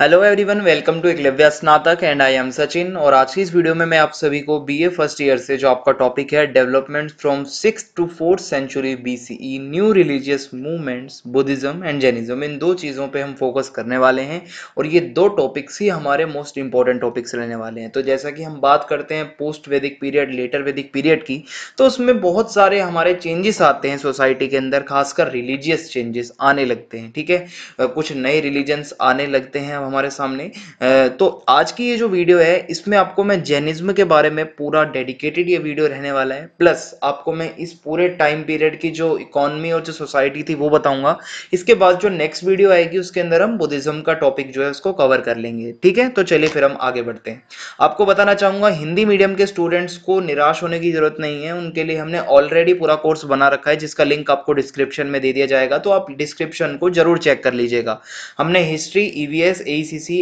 Hello everyone welcome to Eklavya Snatak and I am Sachin और आज की इस वीडियो में मैं आप सभी को बीए फर्स्ट ईयर से जो आपका टॉपिक है development from six to fourth century BCE new religious movements Buddhism and Jainism इन दो चीज़ों पे हम फोकस करने वाले हैं और ये दो टॉपिक्स ही हमारे मोस्ट इंपॉर्टेंट टॉपिक्स रहने वाले हैं तो जैसा कि हम बात करते हैं पोस्ट वैदिक पीरियड लेटर वैदिक पीरियड की तो उसमें बहुत सारे हमारे चेंजेस आते हैं सोसाइटी के अंदर खासकर रिलीजियस चेंजेस आने लगते हैं ठीक है कुछ नए रिलीजन्स आने लगते हैं अब हमारे सामने तो आज की ये जो वीडियो है इसमें आपको मैं जैनिज्म के बारे में पूरा डेडिकेटेड ये वीडियो रहने वाला है प्लस आपको मैं इस पूरे टाइम पीरियड की जो इकोनॉमी और जो सोसाइटी थी वो बताऊंगा इसके बाद जो नेक्स्ट वीडियो आएगी उसके अंदर हम बुद्धिज्म का टॉपिक जो है उसको कवर कर लेंगे ठीक है तो चलिए फिर हम आगे बढ़ते हैं आपको बताना चाहूंगा हिंदी मीडियम के स्टूडेंट्स को निराश होने की जरूरत नहीं है उनके लिए हमने ऑलरेडी पूरा कोर्स बना रखा है जिसका लिंक आपको डिस्क्रिप्शन में दे दिया जाएगा तो आप डिस्क्रिप्शन को जरूर चेक कर लीजिएगा हमने history EVS e A C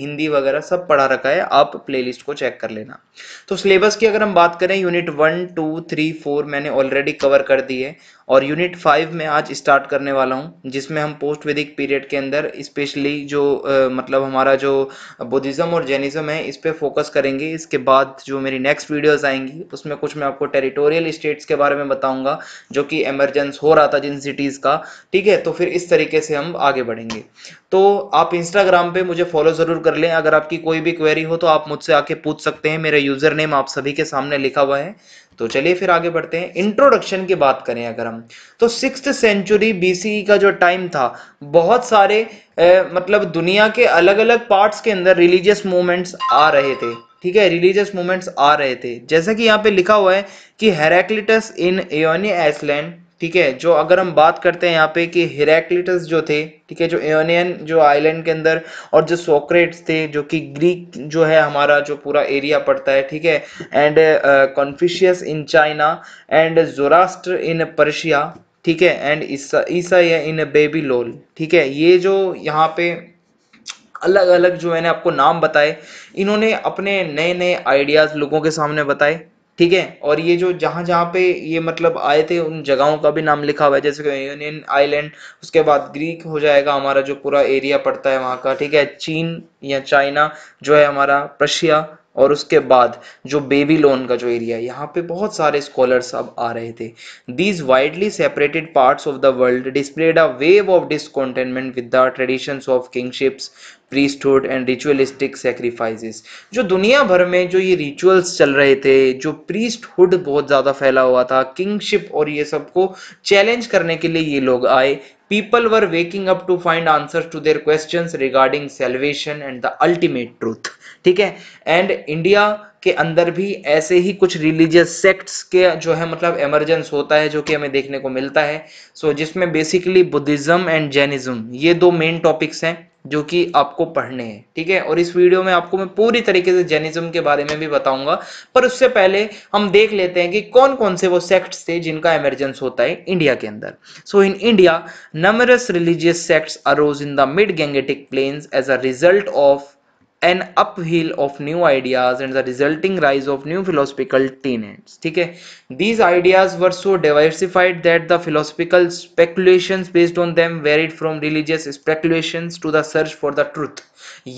Hindi वगैरह सब पढ़ा रखा है आप प्लेलिस्ट को चेक कर लेना तो सिलेबस की अगर हम बात करें unit one two three four मैंने ऑलरेडी कवर कर दी है और यूनिट फाइव में आज स्टार्ट करने वाला हूँ जिसमें हम पोस्ट वैदिक पीरियड के अंदर स्पेशली जो आ, मतलब हमारा जो बुद्धिज़्म और जैनिज़्म है इस पर फोकस करेंगे इसके बाद जो मेरी नेक्स्ट वीडियोस आएंगी उसमें कुछ मैं आपको टेरिटोरियल स्टेट्स के बारे में बताऊंगा जो कि एमरजेंस हो रहा था जिन सिटीज़ का ठीक है तो फिर इस तरीके से हम आगे बढ़ेंगे तो आप इंस्टाग्राम पे मुझे फॉलो ज़रूर कर लें अगर आपकी कोई भी क्वेरी हो तो आप मुझसे आके पूछ सकते हैं मेरा यूज़र नेम आप सभी के सामने लिखा हुआ है तो चलिए फिर आगे बढ़ते हैं इंट्रोडक्शन की बात करें अगर हम तो सिक्स सेंचुरी बीसी का जो टाइम था बहुत सारे ए, मतलब दुनिया के अलग अलग पार्ट्स के अंदर रिलीजियस मूवमेंट्स आ रहे थे ठीक है रिलीजियस मूवमेंट्स आ रहे थे जैसा कि यहाँ पे लिखा हुआ है कि हेराक्लिटस इन एयोनिया आइसलैंड ठीक है जो अगर हम बात करते हैं यहाँ पे कि हिरेक्लिटस जो थे ठीक है जो एनियन जो आइलैंड के अंदर और जो सोक्रेट्स थे जो कि ग्रीक जो है हमारा जो पूरा एरिया पड़ता है ठीक है and Confucius in China and Zoroaster in Persia ठीक है एंड ईसा ईसा इन लोल ठीक है ये जो यहाँ पे अलग अलग जो है आपको नाम बताए इन्होंने अपने नए नए आइडियाज़ लोगों के सामने बताए ठीक है और ये जो जहाँ जहाँ पे ये मतलब आए थे उन जगहों का भी नाम लिखा हुआ है जैसे कि यूनियन आइलैंड उसके बाद ग्रीक हो जाएगा हमारा जो पूरा एरिया पड़ता है वहाँ का ठीक है चीन या चाइना जो है हमारा प्रशिया और उसके बाद जो बेबी लोन का जो एरिया है यहाँ पे बहुत सारे स्कॉलर्स अब आ रहे थे these widely separated parts of the world displayed a wave of discontentment with the traditions of kingships priesthood and ritualistic sacrifices जो दुनिया भर में जो ये रिचुअल्स चल रहे थे जो प्रीस्टहुड बहुत ज़्यादा फैला हुआ था किंगशिप और ये सबको चैलेंज करने के लिए ये लोग आए people were waking up to find answer to their question regarding salvation and the ultimate truth ठीक है एंड इंडिया के अंदर भी ऐसे ही कुछ रिलीजियस सेक्ट्स के जो है मतलब एमरजेंस होता है जो कि हमें देखने को मिलता है सो so, जिसमें बेसिकली बुद्धिज्म एंड जैनिज्म ये दो मेन टॉपिक्स हैं जो कि आपको पढ़ने हैं ठीक है और इस वीडियो में आपको मैं पूरी तरीके से जैनिज्म के बारे में भी बताऊंगा पर उससे पहले हम देख लेते हैं कि कौन कौन से वो सेक्ट्स थे जिनका एमरजेंस होता है इंडिया के अंदर so in India numerous religious sects arose in the mid Gangetic plains as a result of an upheaval of new ideas and the resulting rise of new philosophical tenets ठीक है these ideas were so diversified that the philosophical speculation based on them varied from religious speculation to the search for the truth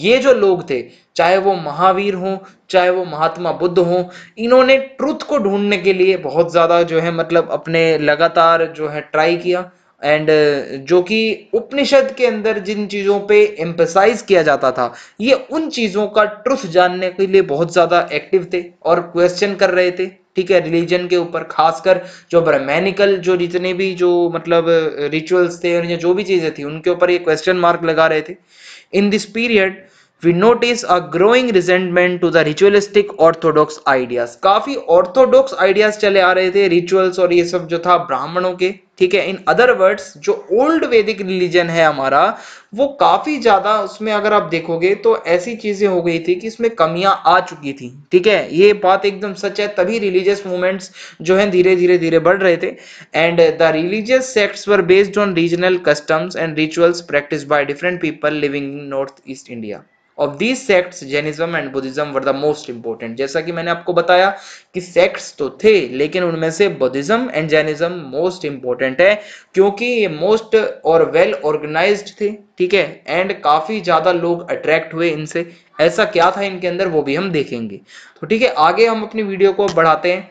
ये जो लोग थे चाहे वो महावीर हों चाहे वो महात्मा बुद्ध हों इन्होंने ट्रूथ को ढूंढने के लिए बहुत ज़्यादा जो है मतलब अपने लगातार जो है ट्राई किया एंड uh, जो कि उपनिषद के अंदर जिन चीज़ों पे एम्पसाइज किया जाता था ये उन चीज़ों का ट्रुथ जानने के लिए बहुत ज़्यादा एक्टिव थे और क्वेश्चन कर रहे थे ठीक है रिलीजन के ऊपर खासकर जो ब्रह्मैनिकल जो जितने भी जो मतलब रिचुअल्स uh, थे और या जो भी चीज़ें थी उनके ऊपर ये क्वेश्चन मार्क लगा रहे थे in this period we notice a growing resentment to the ritualistic orthodox ideas काफ़ी ऑर्थोडॉक्स आइडियाज चले आ रहे थे रिचुअल्स और ये सब जो था ब्राह्मणों के ठीक है इन अदर वर्ड्स जो ओल्ड वैदिक रिलीजन है हमारा वो काफी ज्यादा उसमें अगर आप देखोगे तो ऐसी चीजें हो गई थी कि इसमें कमियां आ चुकी थी ठीक है ये बात एकदम सच है तभी रिलीजियस मूवमेंट्स जो है धीरे धीरे धीरे बढ़ रहे थे and the religious sects were based on regional customs and rituals practice by different people living in north east India of these sect Jainism and Buddhism were the most important जैसा कि मैंने आपको बताया कि सेक्ट्स तो थे लेकिन उनमें से Buddhism and Jainism most important है क्योंकि ये मोस्ट और वेल ऑर्गेनाइज थे ठीक है एंड काफी ज्यादा लोग अट्रैक्ट हुए इनसे ऐसा क्या था इनके अंदर वो भी हम देखेंगे तो ठीक है आगे हम अपनी वीडियो को बढ़ाते हैं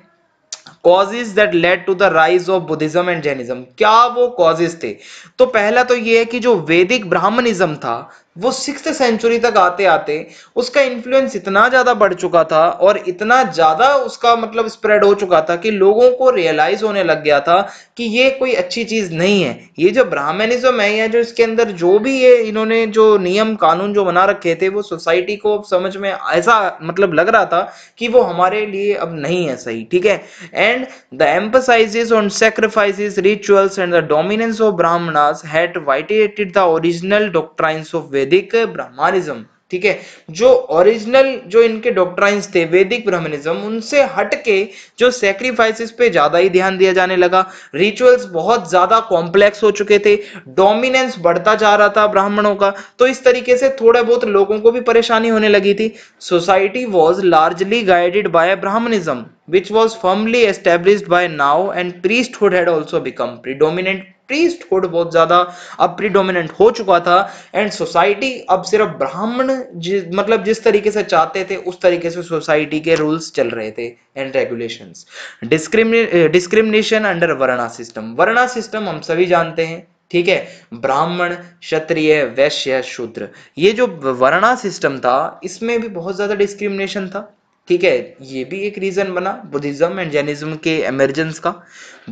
causes that led to the rise of Buddhism and Jainism क्या वो causes थे तो पहला तो ये है कि जो वैदिक ब्राह्मणिज्म था वो सिक्स सेंचुरी तक आते आते उसका इन्फ्लुएंस इतना ज़्यादा बढ़ चुका था और इतना ज़्यादा उसका मतलब स्प्रेड हो चुका था कि लोगों को रियलाइज़ होने लग गया था कि ये कोई अच्छी चीज़ नहीं है ये जो ब्राह्मणिज्म है या जो इसके अंदर जो भी ये इन्होंने जो नियम कानून जो बना रखे थे वो सोसाइटी को अब समझ में ऐसा मतलब लग रहा था कि वो हमारे लिए अब नहीं है सही ठीक है and the emphasises on sacrifices rituals and the dominance of Brahmanas had vitiated the original doctrines of Vedic Brahmanism ठीक है जो ओरिजिनल जो इनके डॉक्ट्राइंस थे वैदिक ब्राह्मणिज्म उनसे हटके जो सेक्रीफाइसेस पे ज्यादा ही ध्यान दिया जाने लगा रिचुअल्स बहुत ज्यादा कॉम्प्लेक्स हो चुके थे डोमिनेंस बढ़ता जा रहा था ब्राह्मणों का तो इस तरीके से थोड़ा बहुत लोगों को भी परेशानी होने लगी थी society was largely guided by Brahmanism which was firmly establish by now and priesthood had also become predominant priest priesthood बहुत ज्यादा अब प्रीडोमिनेंट हो चुका था एंड सोसाइटी अब सिर्फ ब्राह्मण जि, मतलब जिस तरीके से चाहते थे उस तरीके से सोसाइटी के रूल्स चल रहे थे and regulation discrimination under varna system varna system हम सभी जानते हैं ठीक है ब्राह्मण क्षत्रिय वैश्य शूद्र ये जो वर्णा सिस्टम था इसमें भी बहुत ज्यादा डिस्क्रिमिनेशन था ठीक है ये भी एक रीजन बना बुद्धिज्म एंड जैनिज्म के एमरजेंस का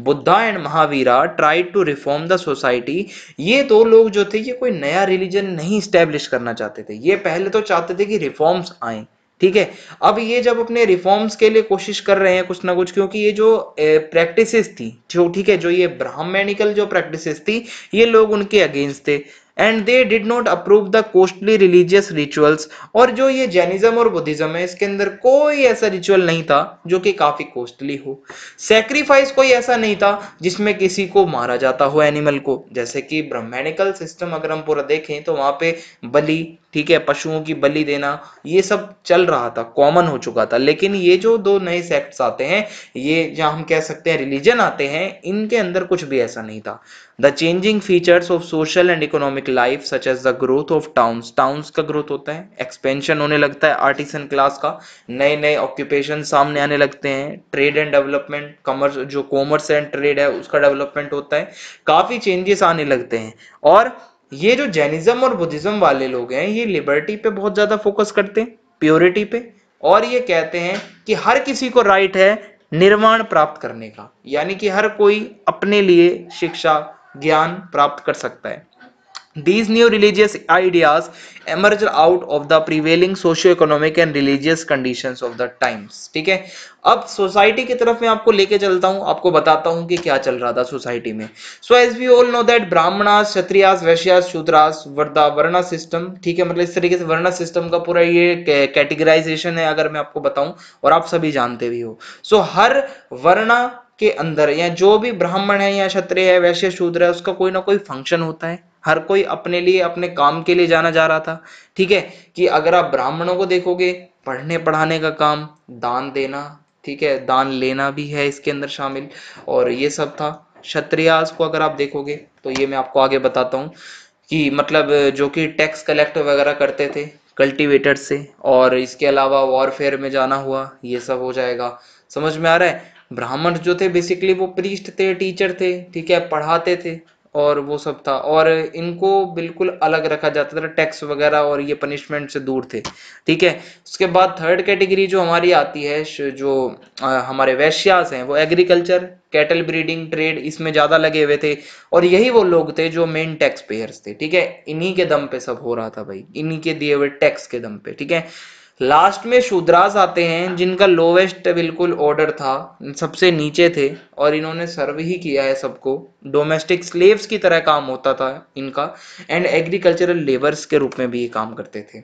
Buddha and Mahavira try to reform the society ये दो लोग जो थे ये कोई नया रिलीजन नहीं स्टेब्लिश करना चाहते थे ये पहले तो चाहते थे कि रिफॉर्म्स आए ठीक है अब ये जब अपने रिफॉर्म्स के लिए कोशिश कर रहे हैं कुछ ना कुछ क्योंकि ये जो प्रैक्टिसेस थी जो ठीक है जो ये ब्राह्मणिकल जो प्रैक्टिसेस थी ये लोग उनके अगेंस्ट थे and they did not approve the costly religious rituals और जो ये जैनिज्म और बुद्धिज्म है इसके अंदर कोई ऐसा रिचुअल नहीं था जो कि काफी कोस्टली हो सेक्रीफाइस कोई ऐसा नहीं था जिसमें किसी को मारा जाता हो एनिमल को जैसे कि ब्रह्मेनिकल सिस्टम अगर हम पूरा देखें तो वहां पे बलि ठीक है पशुओं की बलि देना ये सब चल रहा था कॉमन हो चुका था लेकिन ये जो दो नए सेक्ट्स आते हैं ये जहाँ हम कह सकते हैं रिलीजन आते हैं इनके अंदर कुछ भी ऐसा नहीं था the changing features of social and economic life such as the growth of towns towns का ग्रोथ होता है एक्सपेंशन होने लगता है आर्टिसन क्लास का नए नए ऑक्यूपेशन सामने आने लगते हैं ट्रेड एंड डेवलपमेंट कॉमर्स जो कॉमर्स एंड ट्रेड है उसका डेवलपमेंट होता है काफी चेंजेस आने लगते हैं और ये जो जैनिज्म और बुद्धिज्म वाले लोग हैं ये लिबर्टी पे बहुत ज्यादा फोकस करते हैं प्योरिटी पे और ये कहते हैं कि हर किसी को राइट है निर्माण प्राप्त करने का यानी कि हर कोई अपने लिए शिक्षा ज्ञान प्राप्त कर सकता है These new religious ideas emerged out of the prevailing socio-economic and religious conditions of the times. ठीक है अब सोसाइटी की तरफ मैं आपको लेके चलता हूं आपको बताता हूं कि क्या चल रहा था सोसाइटी में so as we all know that Brahmanas Kshatriyas Vaishyas Shudras वर्दा वर्णा सिस्टम ठीक है मतलब इस तरीके से वर्णा सिस्टम का पूरा ये कैटेगराइजेशन है अगर मैं आपको बताऊं और आप सभी जानते भी हो सो so, हर वर्णा के अंदर या जो भी ब्राह्मण है या क्षत्रिय है वैश्य शूद्र है उसका कोई ना कोई फंक्शन होता है हर कोई अपने लिए अपने काम के लिए जाना जा रहा था ठीक है कि अगर आप ब्राह्मणों को देखोगे पढ़ने पढ़ाने का काम दान देना ठीक है दान लेना भी है इसके अंदर शामिल और ये सब था क्षत्रियाज को अगर आप देखोगे तो ये मैं आपको आगे बताता हूँ कि मतलब जो कि टैक्स कलेक्ट वगैरह करते थे कल्टीवेटर से और इसके अलावा वॉरफेयर में जाना हुआ ये सब हो जाएगा समझ में आ रहा है ब्राह्मण जो थे बेसिकली वो प्रीस्ट थे टीचर थे ठीक है पढ़ाते थे और वो सब था और इनको बिल्कुल अलग रखा जाता था टैक्स वगैरह और ये पनिशमेंट से दूर थे ठीक है उसके बाद थर्ड कैटेगरी जो हमारी आती है जो हमारे वैश्यास हैं वो एग्रीकल्चर कैटल ब्रीडिंग ट्रेड इसमें ज़्यादा लगे हुए थे और यही वो लोग थे जो मेन टैक्स पेयर्स थे ठीक है इन्हीं के दम पे सब हो रहा था भाई इन्हीं के दिए हुए टैक्स के दम पे ठीक है लास्ट में शूद्रास आते हैं जिनका लोवेस्ट बिल्कुल ऑर्डर था सबसे नीचे थे और इन्होंने सर्व ही किया है सबको डोमेस्टिक स्लेव्स की तरह काम होता था इनका एंड एग्रीकल्चरल लेबर्स के रूप में भी ये काम करते थे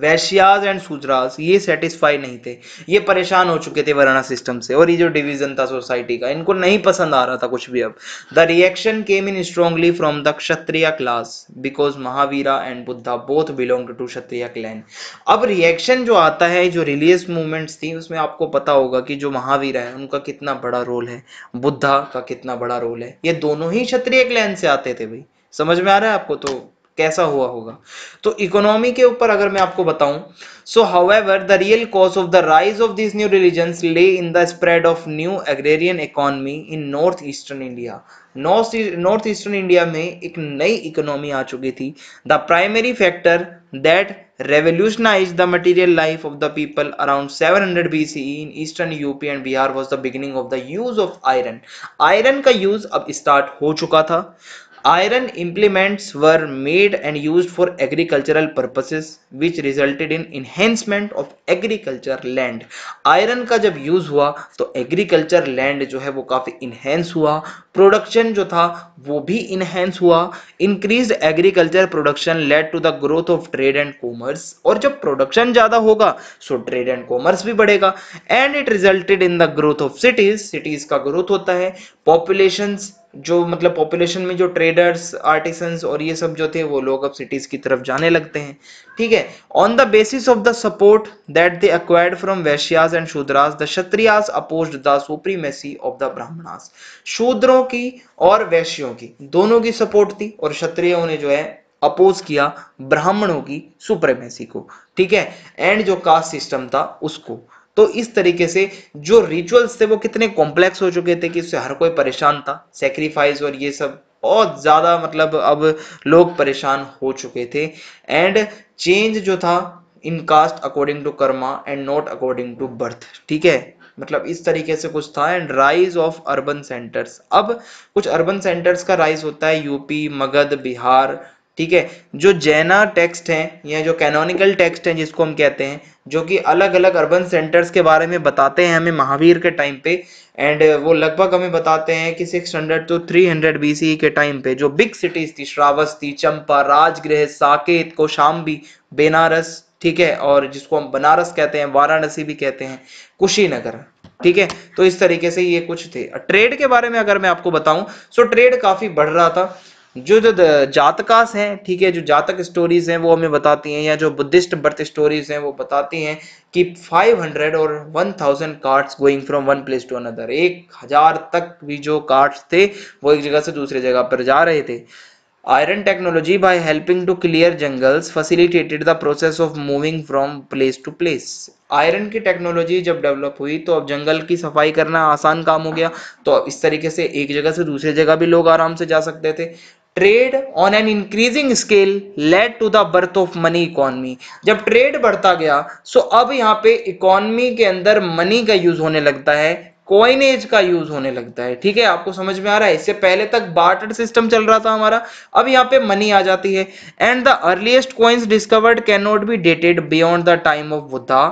वैश्याज एंड शूद्रास ये सेटिस्फाई नहीं थे ये परेशान हो चुके थे वराना सिस्टम से और ये जो डिवीजन था सोसाइटी का इनको नहीं पसंद आ रहा था कुछ भी अब the reaction came in strongly from the Kshatriya class because Mahavira and Buddha both belong to Kshatriya clan अब रिएक्शन जो आता है जो रिलीजियस मूवमेंट्स थी उसमें आपको पता होगा कि जो महावीरा है उनका कितना बड़ा रोल है बुद्धा का कितना बड़ा रोल है ये दोनों ही क्षत्रिय क्लैन से आते थे भाई समझ में आ रहा है आपको तो कैसा हुआ होगा तो इकोनॉमी के ऊपर अगर मैं आपको बताऊं so however the real cause of the rise of this new religion lay in the spread of new agrarian economy in north eastern India north north eastern India में एक नई इकोनॉमी आ चुकी थी the primary factor that revolutionized the material life of the people around 700 C in eastern UP and Bihar was the beginning of the use of iron iron का use अब start हो चुका था iron implements were made and used for agricultural purposes which resulted in enhancement of agriculture land. Iron का जब use हुआ तो agriculture land जो है वो काफी इनहेंस हुआ प्रोडक्शन जो था वो भी इनहेंस हुआ increase agriculture production led to the growth of trade and commerce और जब प्रोडक्शन ज्यादा होगा सो ट्रेड एंड कॉमर्स भी बढ़ेगा and it resulted in the growth of cities cities का ग्रोथ होता है पॉपुलेशन जो मतलब पॉपुलेशन में जो ट्रेडर्स आर्टिसन और ये सब जो थे वो लोग अब सिटीज की तरफ जाने लगते हैं ठीक है on the basis of the support that they acquired from Vaishyas and Shudras the Kshatriyas opposed the supremacy of the Brahmanas शूद्रों की और वैश्यों की दोनों की सपोर्ट थी और क्षत्रियों ने जो है अपोज किया ब्राह्मणों की सुप्रीमेसी को ठीक है एंड जो कास्ट सिस्टम था उसको तो इस तरीके से जो रिचुअल्स थे वो कितने कॉम्प्लेक्स हो चुके थे कि उससे हर कोई परेशान था सेक्रीफाइस और ये सब बहुत ज़्यादा मतलब अब लोग परेशान हो चुके थे एंड चेंज जो था in caste according to karma and not according to birth ठीक है मतलब इस तरीके से कुछ था and rise of urban centres अब कुछ अर्बन सेंटर्स का राइज होता है यूपी मगध बिहार ठीक है जो जैना टेक्स्ट हैं या जो कैनोनिकल टेक्स्ट हैं जिसको हम कहते हैं जो कि अलग अलग अर्बन सेंटर्स के बारे में बताते हैं हमें महावीर के टाइम पे एंड वो लगभग हमें बताते हैं कि 600 टू 300 बीसी के टाइम पे जो बिग सिटीज थी श्रावस्ती चंपा राजगृह साकेत कोशाम्बी बेनारस ठीक है और जिसको हम बनारस कहते हैं वाराणसी भी कहते हैं कुशीनगर ठीक है तो इस तरीके से ये कुछ थे ट्रेड के बारे में अगर मैं आपको बताऊं सो ट्रेड काफी बढ़ रहा था जो जो जातकास हैं ठीक है जो जातक स्टोरीज हैं वो हमें बताती हैं या जो बुद्धिस्ट बर्थ स्टोरीज हैं वो बताती हैं कि 500 और 1000 carts going from one place to another एक हजार तक भी जो कार्ड्स थे वो एक जगह से दूसरी जगह पर जा रहे थे iron technology by helping to clear jungles facilitated the process of moving from place to place iron की टेक्नोलॉजी जब डेवलप हुई तो अब जंगल की सफाई करना आसान काम हो गया तो इस तरीके से एक जगह से दूसरी जगह भी लोग आराम से जा सकते थे trade on an increasing scale led to the birth of money economy जब ट्रेड बढ़ता गया सो अब यहाँ पे इकोनमी के अंदर मनी का यूज होने लगता है कॉइनेज का यूज होने लगता है ठीक है आपको समझ में आ रहा है इससे पहले तक बार्टर सिस्टम चल रहा था हमारा अब यहाँ पे मनी आ जाती है and the earliest coins discovered can not be dated beyond the time of Buddha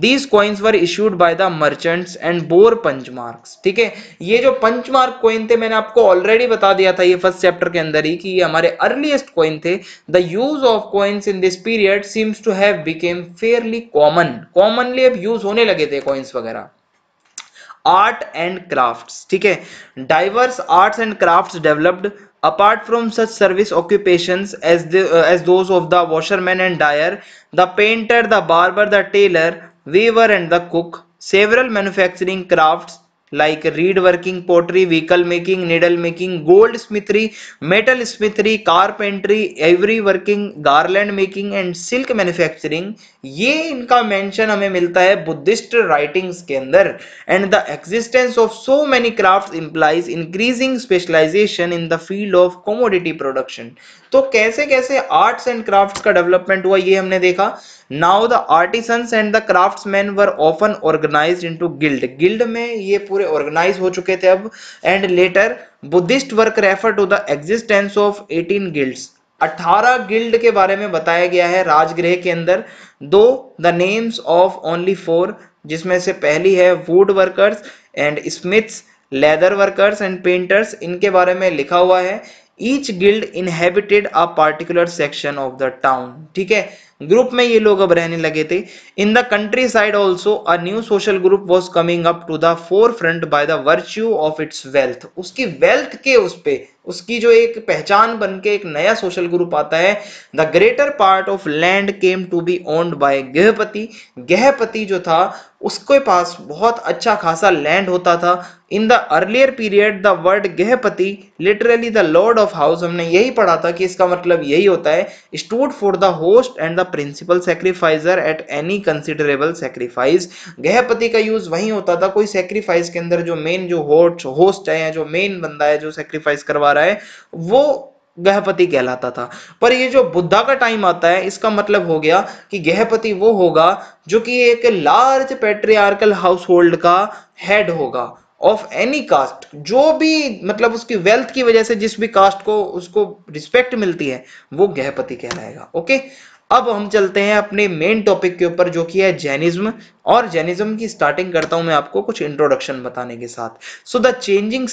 these coins were issued by the merchants and bore punch marks ठीक है ये जो पंच मार्क कॉइन थे मैंने आपको ऑलरेडी बता दिया था ये फर्स्ट चैप्टर के अंदर ही कि ये हमारे अर्लीस्ट कॉइन थे the use of coins in this period seems to have become fairly common commonly अब यूज होने लगे थे कॉइन्स वगैरह आर्ट एंड क्राफ्ट ठीक है diverse art and craft developed apart from such service occupation as the uh, as those of the washerman and dyer the painter the barber weaver and the cook, several manufacturing crafts like reed working, pottery, vehicle making, needle making, goldsmithery, metal smithery, carpentry, ivory working, garland making and silk manufacturing ये इनका mention हमें मिलता है Buddhist writings के अंदर and the existence of so many craft implies increasing specialisation in the field of commodity production तो कैसे कैसे आर्ट्स एंड क्राफ्ट्स का डेवलपमेंट हुआ ये हमने देखा now the artisans and the men were often organised into guild guild में ये पूरे ऑर्गेनाइज हो चुके थे अब and later Buddhist work refer to the existence of 18 guilds अठारह गिल्ड के बारे में बताया गया है राजगृह के अंदर दो the names of only four जिसमें से पहली है wood workers and smiths leather workers and painters इनके बारे में लिखा हुआ है each guild inhabited a particular section of the town ठीक है ग्रुप में ये लोग अब रहने लगे थे in the countryside also a new social group was coming up to the forefront by the virtue of its wealth उसकी वेल्थ के उस पर उसकी जो एक पहचान बन के एक नया सोशल ग्रुप आता है the greater part of land came to be owned by grihapati grihapati जो था उसके पास बहुत अच्छा खासा लैंड होता था in the earlier period the word grihapati literally the lord of house हमने यही पढ़ा था कि इसका मतलब यही होता है stood for the host and the principal sacrificer at any considerable sacrifice gahapati का यूज वही होता था कोई सेक्रीफाइस के अंदर जो मेन जो होस्ट होस्ट है या जो मेन बंदा है जो सेक्रीफाइस करवा रहा है वो गहपति कहलाता था पर ये जो बुद्धा का टाइम आता है इसका मतलब हो गया कि गहपति वो होगा जो कि एक लार्ज पेट्रियार्कल हाउस होल्ड का हेड होगा ऑफ एनी कास्ट जो भी मतलब उसकी वेल्थ की वजह से जिस भी कास्ट को उसको रिस्पेक्ट मिलती है वो गहपति कहलाएगा ओके अब हम चलते हैं अपने मेन टॉपिक के ऊपर जो कि है जैनिज्म और जैनिज्म की स्टार्टिंग करता हूं मैं आपको कुछ इंट्रोडक्शन बताने के साथ so the changing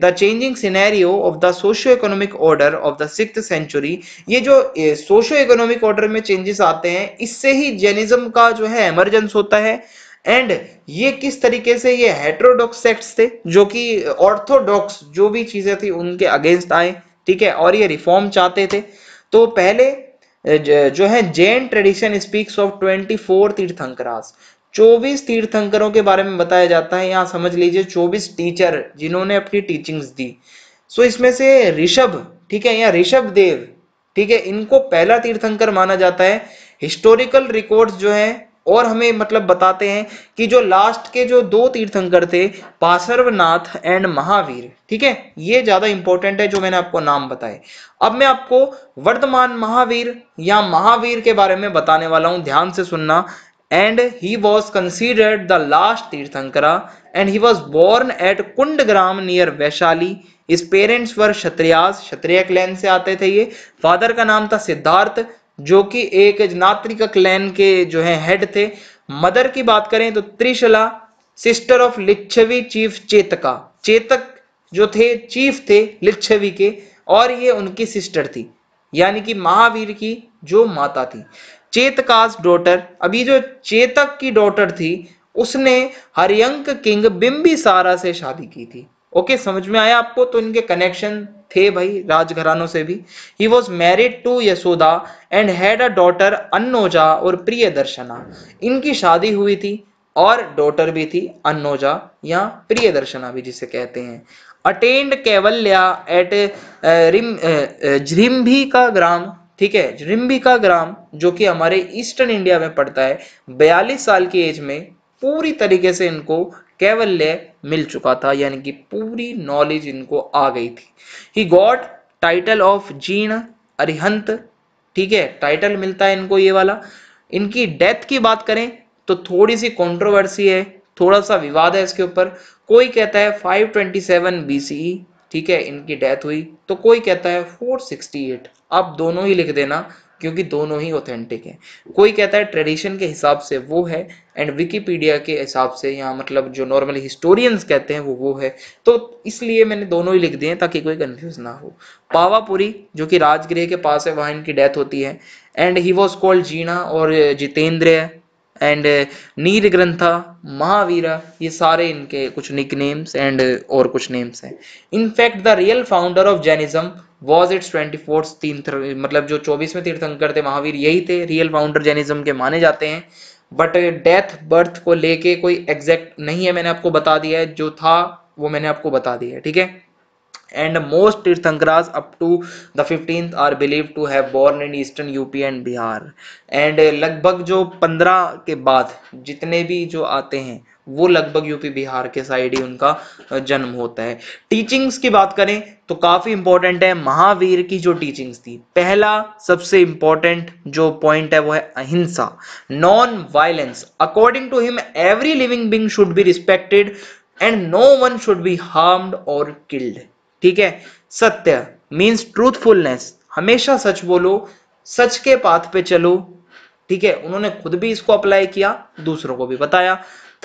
the changing scenario of the socio economic order of the six century ये जो सोशियो इकोनॉमिक ऑर्डर में चेंजेस आते हैं इससे ही जैनिज्म का जो है एमरजेंस होता है एंड ये किस तरीके से ये हेट्रोडॉक्स सेक्ट्स थे जो कि ऑर्थोडॉक्स जो भी चीजें थी उनके अगेंस्ट आए ठीक है और ये रिफॉर्म चाहते थे तो पहले जो है Jain tradition speaks of twenty four tirthankaras चौबीस तीर्थंकरों के बारे में बताया जाता है यहाँ समझ लीजिए चौबीस टीचर जिन्होंने अपनी टीचिंग्स दी सो इसमें से ऋषभ ठीक है या ऋषभ देव ठीक है इनको पहला तीर्थंकर माना जाता है हिस्टोरिकल रिकॉर्ड्स जो है और हमें मतलब बताते हैं कि जो लास्ट के जो दो तीर्थंकर थे पासर्वनाथ एंड महावीर ठीक है ये ज्यादा इंपॉर्टेंट है जो मैंने आपको नाम बताए अब मैं आपको वर्धमान महावीर या महावीर के बारे में बताने वाला हूं ध्यान से सुनना and he was considered the last tirthankara and he was born at Kund Gram near Vaishali his parents were क्षत्रिया Kshatriya clan से आते थे ये फादर का नाम था सिद्धार्थ जो कि एक नात्रिका क्लैन के जो है हेड थे मदर की बात करें तो Trishala sister of Lichchhavi chief Chetaka Chetak जो थे चीफ थे लिच्छवी के और ये उनकी सिस्टर थी यानी कि महावीर की जो माता थी चेतकास डॉटर अभी जो चेतक की डॉटर थी उसने हरियंक किंग बिम्बिसारा से शादी की थी ओके समझ में आया आपको तो इनके कनेक्शन थे भाई राजघरानों से भी he was married to Yashoda and had a daughter Anojja और दर्शना इनकी शादी हुई थी और डॉटर भी थी अन्नोजा या प्रिय दर्शना भी जिसे कहते हैं अटेंड कैवल्या एट रिम का ग्राम ठीक है झिम्भी का ग्राम जो कि हमारे ईस्टर्न इंडिया में पड़ता है बयालीस साल की एज में पूरी तरीके से इनको कैवल्य मिल चुका था यानी कि पूरी नॉलेज इनको आ गई थी ही गॉड टाइटल ऑफ जीण अरिहंत ठीक है टाइटल मिलता है इनको ये वाला इनकी डेथ की बात करें तो थोड़ी सी कंट्रोवर्सी है थोड़ा सा विवाद है इसके ऊपर कोई कहता है 527 बीसीई e, ठीक है इनकी डेथ हुई तो कोई कहता है 468 आप दोनों ही लिख देना क्योंकि दोनों ही ऑथेंटिक हैं कोई कहता है ट्रेडिशन के हिसाब से वो है एंड विकीपीडिया के हिसाब से या मतलब जो नॉर्मली हिस्टोरियंस कहते हैं वो वो है तो इसलिए मैंने दोनों ही लिख दिए ताकि कोई कंफ्यूज ना हो पावापुरी जो कि राजगृह के पास है वहां इनकी डेथ होती है and he was called Jina और जितेंद्र एंड नीर ग्रंथा महावीरा ये सारे इनके कुछ निक नेम्स एंड और कुछ नेम्स हैं in fact the real founder of Jainism was its twenty fourth tirtha मतलब जो चौबीसवें तीर्थंकर थे महावीर यही थे रियल फाउंडर जैनिज्म के माने जाते हैं बट डेथ बर्थ को लेके कोई एग्जैक्ट नहीं है मैंने आपको बता दिया है जो था वो मैंने आपको बता दिया है ठीक है and most tirthankaras up to the 15th are believed to have born in eastern UP and Bihar and लगभग जो 15 के बाद जितने भी जो आते हैं वो लगभग यूपी बिहार के साइड ही उनका जन्म होता है टीचिंग्स की बात करें तो काफी इंपॉर्टेंट है महावीर की जो टीचिंग्स थी पहला सबसे इंपॉर्टेंट जो पॉइंट है वो है ahimsa non violence according to him every living being should be respected and no one should be harmed और किल्ड ठीक है सत्य मीन्स ट्रूथफुलनेस हमेशा सच बोलो सच के पाथ पे चलो ठीक है उन्होंने खुद भी इसको अप्लाई किया दूसरों को भी बताया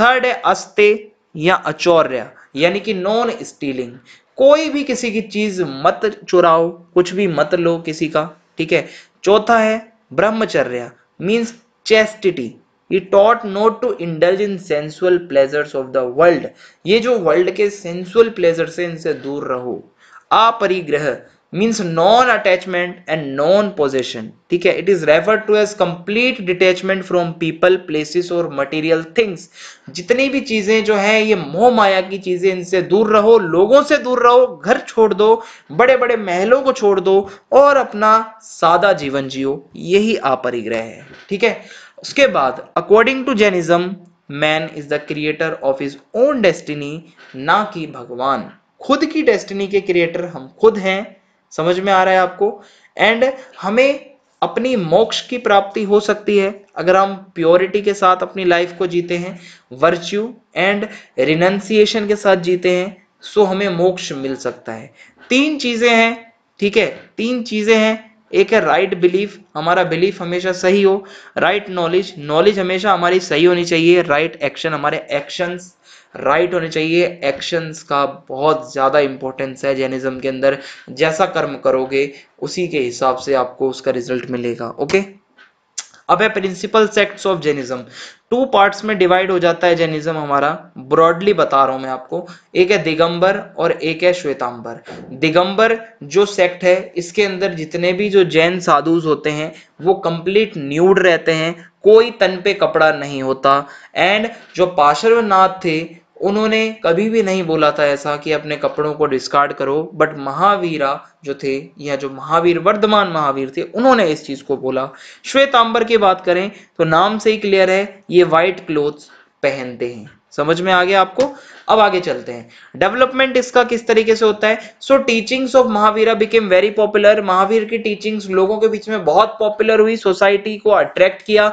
थर्ड है अस्ते या अचौर्य यानी कि नॉन स्टीलिंग कोई भी किसी की चीज मत चुराओ कुछ भी मत लो किसी का ठीक है चौथा है brahmacharya means chastity he taught not to indulge in sensual pleasures of the world ये जो वर्ल्ड के सेंसुअल प्लेजर से इनसे दूर रहो aparigraha means non attachment and non possession ठीक है it is refer to as complete detachment from people places और मटेरियल थिंग्स जितनी भी चीजें जो है ये मोह माया की चीजें इनसे दूर रहो लोगों से दूर रहो घर छोड़ दो बड़े बड़े महलों को छोड़ दो और अपना सादा जीवन जियो यही अपरिग्रह है ठीक है उसके बाद according to Jainism man is the creator of his own destiny ना कि भगवान खुद की डेस्टिनी के क्रिएटर हम खुद हैं समझ में आ रहा है आपको एंड हमें अपनी मोक्ष की प्राप्ति हो सकती है अगर हम प्योरिटी के साथ अपनी लाइफ को जीते हैं वर्च्यू एंड रिनंसिएशन के साथ जीते हैं सो हमें मोक्ष मिल सकता है तीन चीजें हैं ठीक है तीन चीजें हैं एक है राइट बिलीफ हमारा बिलीफ हमेशा सही हो राइट नॉलेज नॉलेज हमेशा हमारी सही होनी चाहिए राइट right एक्शन हमारे एक्शंस राइट right होने चाहिए एक्शंस का बहुत ज़्यादा इंपॉर्टेंस है जैनिज्म के अंदर जैसा कर्म करोगे उसी के हिसाब से आपको उसका रिजल्ट मिलेगा ओके अब है principal sects of Jainism two parts में डिवाइड हो जाता है जेनिज्म हमारा ब्रॉडली बता रहा हूं मैं आपको एक है दिगंबर और एक है श्वेतांबर दिगंबर जो सेक्ट है इसके अंदर जितने भी जो जैन साधुज होते हैं वो कंप्लीट न्यूड रहते हैं कोई तन पे कपड़ा नहीं होता एंड जो पार्श्वनाथ थे उन्होंने कभी भी नहीं बोला था ऐसा कि अपने कपड़ों को डिस्कार्ड करो बट महावीरा जो थे या जो महावीर वर्धमान महावीर थे उन्होंने इस चीज को बोला श्वेतांबर की बात करें तो नाम से ही क्लियर है ये व्हाइट क्लोथ्स पहनते हैं समझ में आ गया आपको अब आगे चलते हैं डेवलपमेंट इसका किस तरीके से होता है so teachings of Mahavira became very popular Mahavir की टीचिंग्स लोगों के बीच में बहुत पॉपुलर हुई सोसाइटी को अट्रैक्ट किया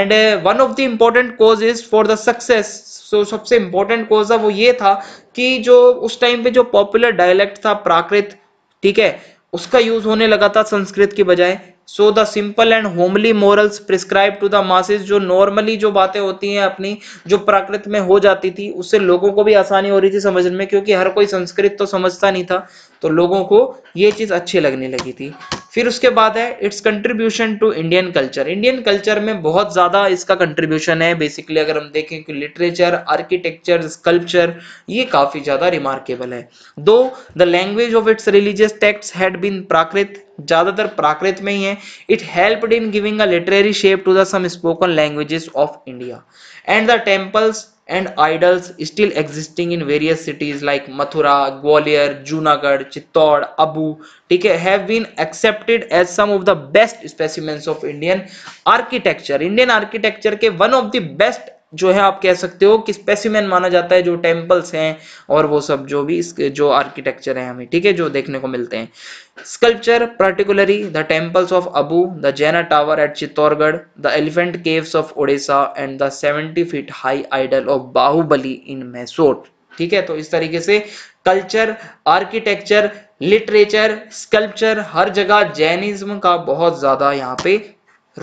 and one of the important cause is for the success so सबसे इंपॉर्टेंट कोज था वो ये था कि जो उस टाइम पे जो पॉपुलर डायलेक्ट था प्राकृत ठीक है उसका यूज होने लगा था संस्कृत के बजाय so the simple and homely morals prescribe to the masses जो नॉर्मली जो बातें होती हैं अपनी जो प्राकृत में हो जाती थी उससे लोगों को भी आसानी हो रही थी समझने में क्योंकि हर कोई संस्कृत तो समझता नहीं था तो लोगों को ये चीज़ अच्छी लगने लगी थी फिर उसके बाद है its contribution to Indian culture Indian culture में बहुत ज़्यादा इसका कंट्रीब्यूशन है बेसिकली अगर हम देखें कि लिटरेचर आर्किटेक्चर स्कल्पचर ये काफ़ी ज़्यादा रिमार्केबल है though the language of its religious text had been Prakrit ज़्यादातर प्राकृत में ही है it help in giving a literary shape to the some spoken languages of India and the temples and idols still existing in various cities like Mathura, Gwalior, Junagadh, Chittor, Abu okay, have been accepted as some of the best specimens of Indian architecture. Indian architecture ke one of the best जो है आप कह सकते हो कि specimen माना जाता है जो टेम्पल्स हैं और वो सब जो भी जो आर्किटेक्चर है हमें ठीक है जो देखने को मिलते हैं sculpture particularly the temples of Abu the Jaina tower at Chittorgarh the elephant caves of Odisha and the seventy feet high idol of Bahubali in Mysore ठीक है तो इस तरीके से कल्चर आर्किटेक्चर लिटरेचर स्कल्पचर हर जगह जैनिज्म का बहुत ज्यादा यहाँ पे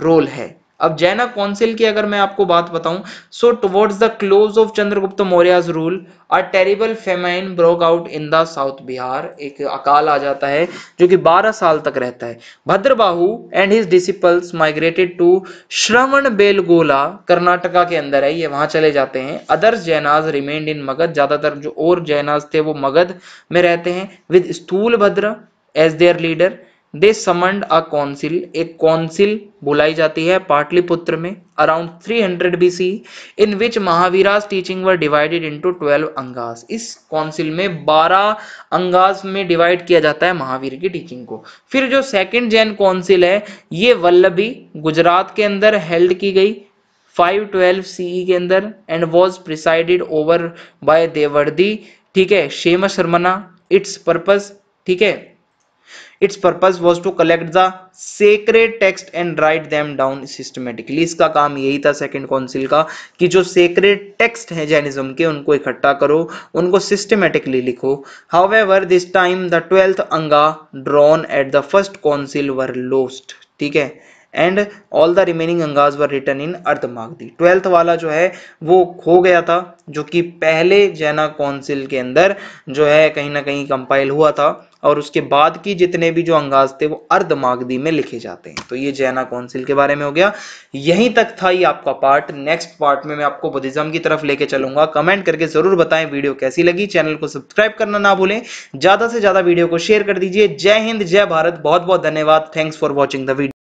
रोल है अब जैना कौंसिल की अगर मैं आपको बात बताऊं so towards the close of Chandragupta Maurya's rule a terrible famine broke out in the south Bihar एक अकाल आ जाता है जो कि 12 साल तक रहता है Bhadrabahu and his disciples migrated to Shravana Belagola Karnataka के अंदर है ये वहां चले जाते हैं others Jainas remain in Magadha ज्यादातर जो और जैनाज थे वो मगध में रहते हैं with Sthula Bhadra as their leader they summoned a council एक कौंसिल बुलाई जाती है पाटलिपुत्र में around 300 hundred B C in which Mahavira's teaching were divided into twelve Angas इस कौंसिल में 12 अंगाज में डिवाइड किया जाता है महावीर की टीचिंग को फिर जो सेकेंड जैन कौंसिल है ये वल्लभी गुजरात के अंदर हेल्ड की गई 512 सीई e के अंदर and was presided over by Devardhi ठीक है शेमा शर्मना इट्स पर्पज ठीक है its purpose was to collect the sacred text and write them down systematically इसका काम यही था सेकेंड काउंसिल का कि जो सेक्रेड टेक्स्ट है जैनिज्म के उनको इकट्ठा करो उनको सिस्टमेटिकली लिखो however this time the twelfth Anga drawn at the first council were lost ठीक है and all the remaining Angas were written in Ardhamagadhi twelfth वाला जो है वो खो गया था जो कि पहले जैना काउंसिल के अंदर जो है कहीं ना कहीं कंपाइल हुआ था और उसके बाद की जितने भी जो अंगाज थे वो अर्धमागदी में लिखे जाते हैं तो ये जैना काउंसिल के बारे में हो गया यहीं तक था ये आपका पार्ट नेक्स्ट पार्ट में मैं आपको बुद्धिज्म की तरफ लेके चलूंगा कमेंट करके जरूर बताएं वीडियो कैसी लगी चैनल को सब्सक्राइब करना ना भूलें ज्यादा से ज्यादा वीडियो को शेयर कर दीजिए जय हिंद जय भारत बहुत बहुत धन्यवाद thanks for watching the video